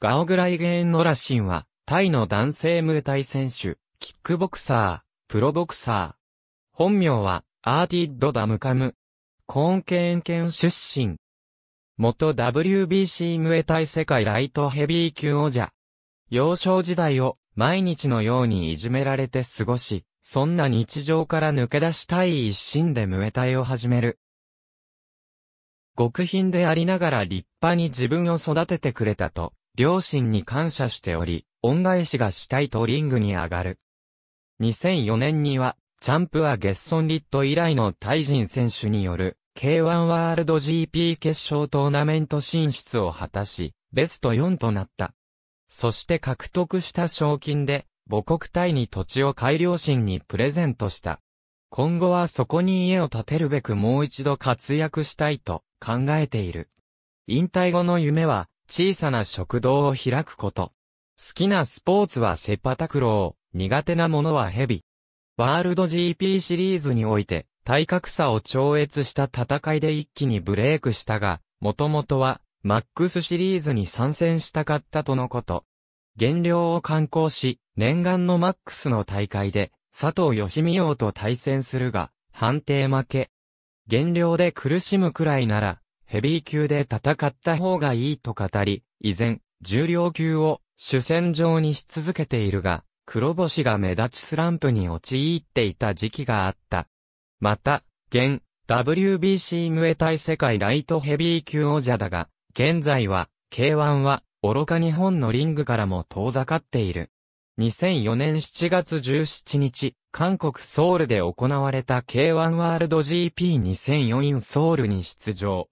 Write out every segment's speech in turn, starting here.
ガオグライゲーン・ノラシンは、タイの男性ムータイ選手、キックボクサー、プロボクサー。本名は、アーティッド・ダムカム。コーンケーン県出身。元 WBC ムエタイ世界ライトヘビー級王者。幼少時代を毎日のようにいじめられて過ごし、そんな日常から抜け出したい一心でムエタイを始める。極貧でありながら立派に自分を育ててくれたと、両親に感謝しており、恩返しがしたいとリングに上がる。2004年には、チャンプはゲッソンリット以来のタイ人選手による K1 ワールド GP 決勝トーナメント進出を果たし、ベスト4となった。そして獲得した賞金で、母国タイに土地を改良心にプレゼントした。今後はそこに家を建てるべくもう一度活躍したいと考えている。引退後の夢は、小さな食堂を開くこと。好きなスポーツはセパタクロー、苦手なものはヘビ。ワールド GP シリーズにおいて、体格差を超越した戦いで一気にブレイクしたが、もともとは、マックスシリーズに参戦したかったとのこと。減量を観光し、念願のマックスの大会で、佐藤義美洋と対戦するが、判定負け。減量で苦しむくらいなら、ヘビー級で戦った方がいいと語り、依然、重量級を主戦場にし続けているが、黒星が目立ちスランプに陥っていた時期があった。また、現、WBC ムエタイ世界ライトヘビー級王者だが、現在は、K1 は、愚か日本のリングからも遠ざかっている。2004年7月17日、韓国ソウルで行われた K1 ワールド GP2004 インソウルに出場。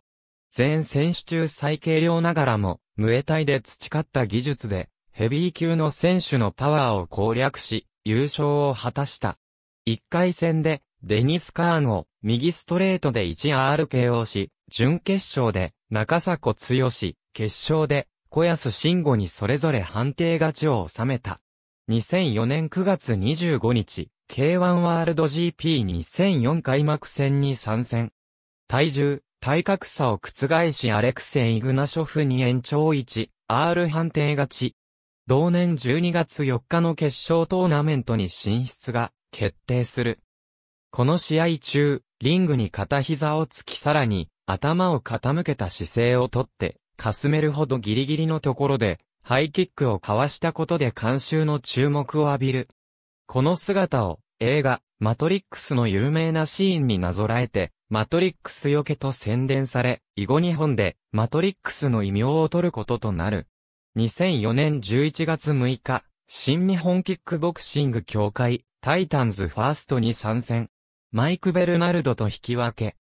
全選手中最軽量ながらも、ムエタイで培った技術で、ヘビー級の選手のパワーを攻略し、優勝を果たした。1回戦で、デニス・カーンを右ストレートで 1RKO し、準決勝で中迫剛、決勝で小安慎吾にそれぞれ判定勝ちを収めた。2004年9月25日、K1 ワールド GP2004 開幕戦に参戦。体重体格差を覆しアレクセイ・イグナショフに延長1、R 判定勝ち。同年12月4日の決勝トーナメントに進出が決定する。この試合中、リングに片膝をつきさらに頭を傾けた姿勢をとって、かすめるほどギリギリのところで、ハイキックをかわしたことで監修の注目を浴びる。この姿を映画、マトリックスの有名なシーンになぞらえて、マトリックスよけと宣伝され、以後日本で、マトリックスの異名を取ることとなる。2004年11月6日、新日本キックボクシング協会、タイタンズファーストに参戦。マイク・ベルナルドと引き分け。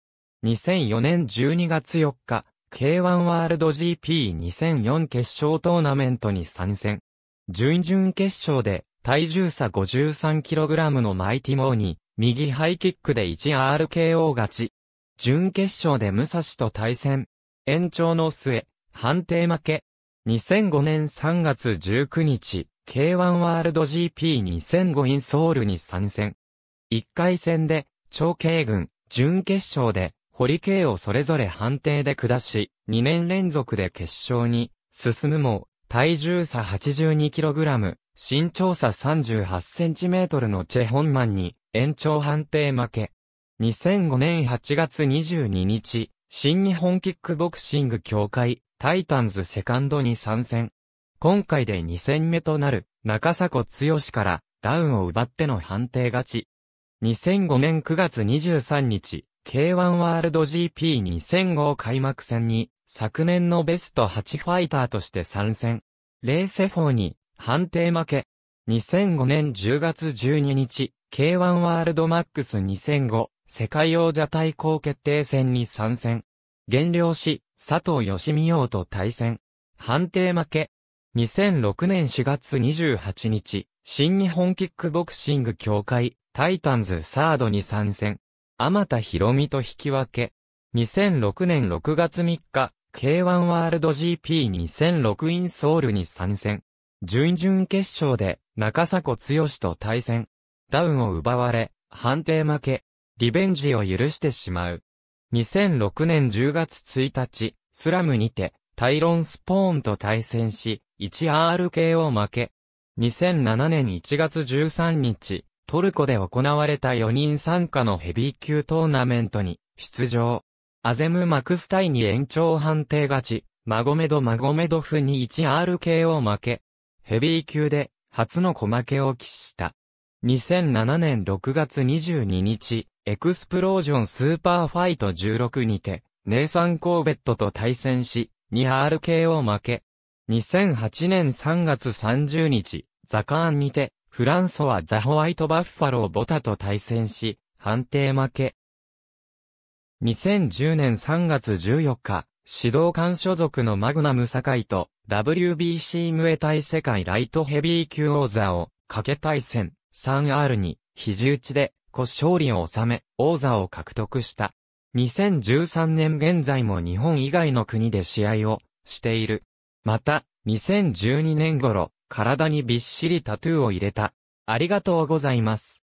2004年12月4日、K1 ワールド GP2004 決勝トーナメントに参戦。準々決勝で、体重差 53kg のマイティモーに、右ハイキックで 1RKO 勝ち。準決勝で武蔵と対戦。延長の末、判定負け。2005年3月19日、K1 ワールド GP2005 インソールに参戦。1回戦で、長慶軍、準決勝で、堀慶をそれぞれ判定で下し、2年連続で決勝に、進むも、体重差 82kg、身長差 38cm のチェホンマンに、延長判定負け。2005年8月22日、新日本キックボクシング協会、タイタンズセカンドに参戦。今回で2戦目となる、中迫剛からダウンを奪っての判定勝ち。2005年9月23日、K1 ワールド GP2005 開幕戦に、昨年のベスト8ファイターとして参戦。レーセフォーに、判定負け。2005年10月12日、K1 ワールドマックス2005世界王者対抗決定戦に参戦。減量し、佐藤義美洋と対戦。判定負け。2006年4月28日、新日本キックボクシング協会、タイタンズサードに参戦。天田博美と引き分け。2006年6月3日、K1 ワールド GP2006 インソールに参戦。準々決勝で中迫剛と対戦。ダウンを奪われ、判定負け。リベンジを許してしまう。2006年10月1日、スラムにて、タイロン・スポーンと対戦し、1RKO 負け。2007年1月13日、トルコで行われた4人参加のヘビー級トーナメントに出場。アゼム・マクスタイに延長判定勝ち、マゴメド・マゴメドフに 1RKO 負け。ヘビー級で初の小負けを喫した。2007年6月22日、エクスプロージョンスーパーファイト16にて、ネイサン・コーベットと対戦し、2RKO 負け。2008年3月30日、ザカーンにて、フランソはザ・ホワイト・バッファロー・ボタと対戦し、判定負け。2010年3月14日、指導官所属のマグナムサカイと WBC ムエタイ世界ライトヘビー級王座をかけ対戦。3R に、肘打ちで、古勝利を収め、王座を獲得した。2013年現在も日本以外の国で試合をしている。また、2012年頃、体にびっしりタトゥーを入れた。ありがとうございます。